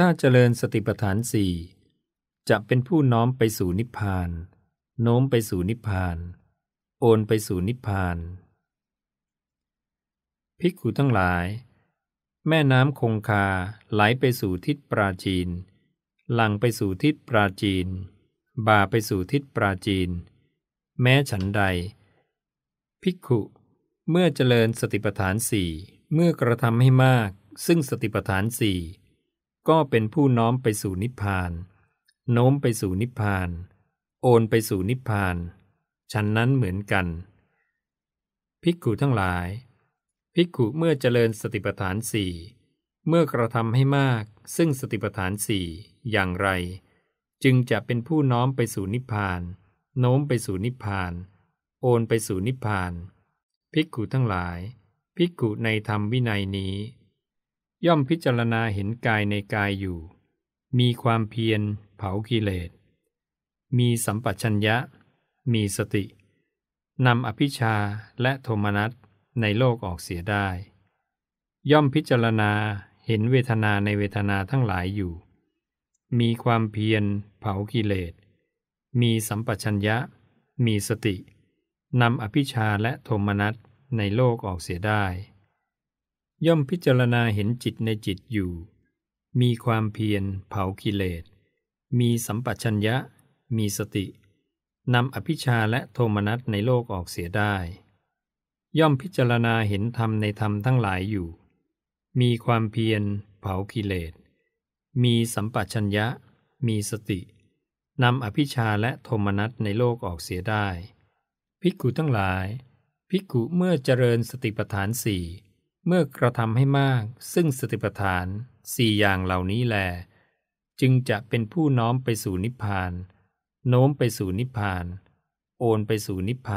ถ้าเจริญสติปัฏฐานสี่จะเป็นผู้น้อมไปสู่นิพพาน โน้มไปสู่นิพพาน โอนไปสู่นิพพาน ภิกขุทั้งหลาย แม่น้ำคงคาไหลไปสู่ทิศปราจีน หลังไปสู่ทิศปราจีน บ่าไปสู่ทิศปราจีน แม้ฉันใด ภิกขุเมื่อเจริญสติปัฏฐานสี่เมื่อกระทำให้มากซึ่งสติปัฏฐานสี่ก็เป็นผู้น้อมไปสู่นิพพาน โน้มไปสู่นิพพาน โอนไปสู่นิพพาน ฉันนั้นเหมือนกัน ภิกขุทั้งหลาย ภิกขุเมื่อเจริญสติปัฏฐานสี่ เมื่อกระทำให้มาก ซึ่งสติปัฏฐานสี่อย่างไร จึงจะเป็นผู้น้อมไปสู่นิพพาน โน้มไปสู่นิพพาน โอนไปสู่นิพพาน ภิกขุทั้งหลายภิกขุในธรรมวินัยนี้ย่อมพิจารณาเห็นกายในกายอยู่ มีความเพียรเผากิเลสมีสัมปชัญญะ มีสติ นำอภิชาและโทมนัสในโลกออกเสียได้ ย่อมพิจารณาเห็นเวทนาในเวทนาทั้งหลายอยู่ มีความเพียรเผากิเลสมีสัมปชัญญะ มีสติ นำอภิชาและโทมนัสในโลกออกเสียได้ย่อมพิจารณาเห็นจิตในจิตอยู่ มีความเพียรเผากิเลส มีสัมปชัญญะ มีสติ นำอภิชาและโทมนัสในโลกออกเสียได้ ย่อมพิจารณาเห็นธรรมในธรรมทั้งหลายอยู่ มีความเพียรเผากิเลส มีสัมปชัญญะ มีสติ นำอภิชาและโทมนัสในโลกออกเสียได้ ภิกขุทั้งหลาย ภิกขุเมื่อเจริญสติปัฏฐานสี่เมื่อกระทำให้มากซึ่งสติปัฏฐานสี่อย่างเหล่านี้แล จึงจะเป็นผู้น้อมไปสู่นิพพาน โน้มไปสู่นิพพาน โอนไปสู่นิพพ